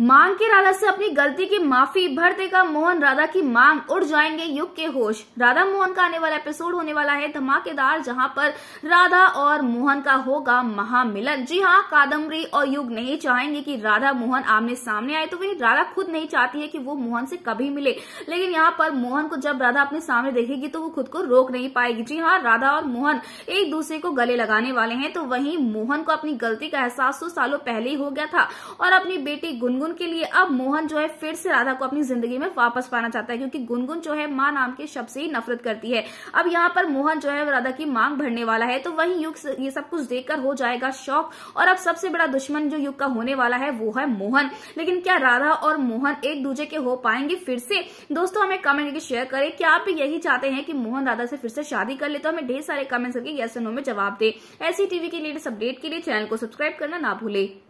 मांग के राधा से अपनी गलती की माफी भर देगा मोहन राधा की मांग उड़ जाएंगे युग के होश राधा मोहन का आने वाला एपिसोड होने वाला है धमाकेदार जहां पर राधा और मोहन का होगा महामिलन जी हां कादम्बरी और युग नहीं चाहेंगे कि राधा मोहन आमने सामने आए तो वही राधा खुद नहीं चाहती है कि वो मोहन से कभी मिले लेकिन यहाँ पर मोहन को जब राधा अपने सामने देखेगी तो वो खुद को रोक नहीं पाएगी जी हाँ राधा और मोहन एक दूसरे को गले लगाने वाले है तो वही मोहन को अपनी गलती का एहसास सौ तो सालों पहले ही हो गया था और अपनी बेटी गुनगुन गुनगुन के लिए अब मोहन जो है फिर से राधा को अपनी जिंदगी में वापस पाना चाहता है क्योंकि गुनगुन जो है माँ नाम के शब्द से ही नफरत करती है अब यहाँ पर मोहन जो है राधा की मांग भरने वाला है तो वही युग ये सब कुछ देखकर हो जाएगा शौक और अब सबसे बड़ा दुश्मन जो युग का होने वाला है वो है मोहन लेकिन क्या राधा और मोहन एक दूसरे के हो पाएंगे फिर से दोस्तों हमें कमेंट करके शेयर करें क्या आप भी यही चाहते हैं कि मोहन राधा से फिर से शादी कर ले तो हमें ढेर सारे कमेंट्स करके यस नो में जवाब दे ऐसी टीवी के लेटेस्ट अपडेट के लिए चैनल को सब्सक्राइब करना ना भूले